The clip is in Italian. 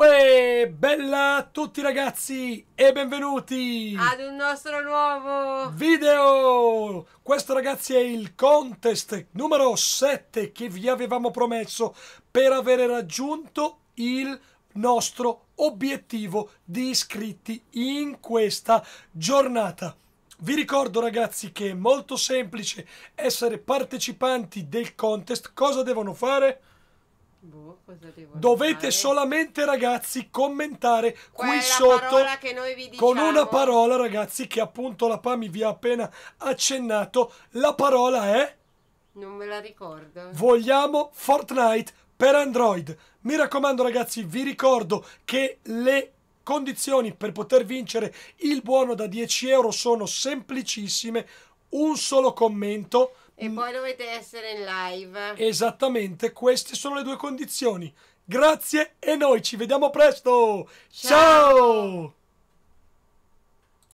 Uè, bella a tutti ragazzi e benvenuti ad un nostro nuovo video! Questo ragazzi è il contest numero 7 che vi avevamo promesso per avere raggiunto il nostro obiettivo di iscritti in questa giornata. Vi ricordo ragazzi che è molto semplice essere partecipanti del contest. Cosa devono fare? Boh, Dovete fare? solamente, ragazzi, commentare Quella qui sotto con una diciamo. parola, ragazzi, che appunto la Pami vi ha appena accennato. La parola è. Non me la ricordo. Vogliamo Fortnite per Android. Mi raccomando, ragazzi, vi ricordo che le condizioni per poter vincere il buono da 10 euro sono semplicissime. Un solo commento e mm. poi dovete essere in live. Esattamente, queste sono le due condizioni. Grazie e noi ci vediamo presto. Ciao! Ciao!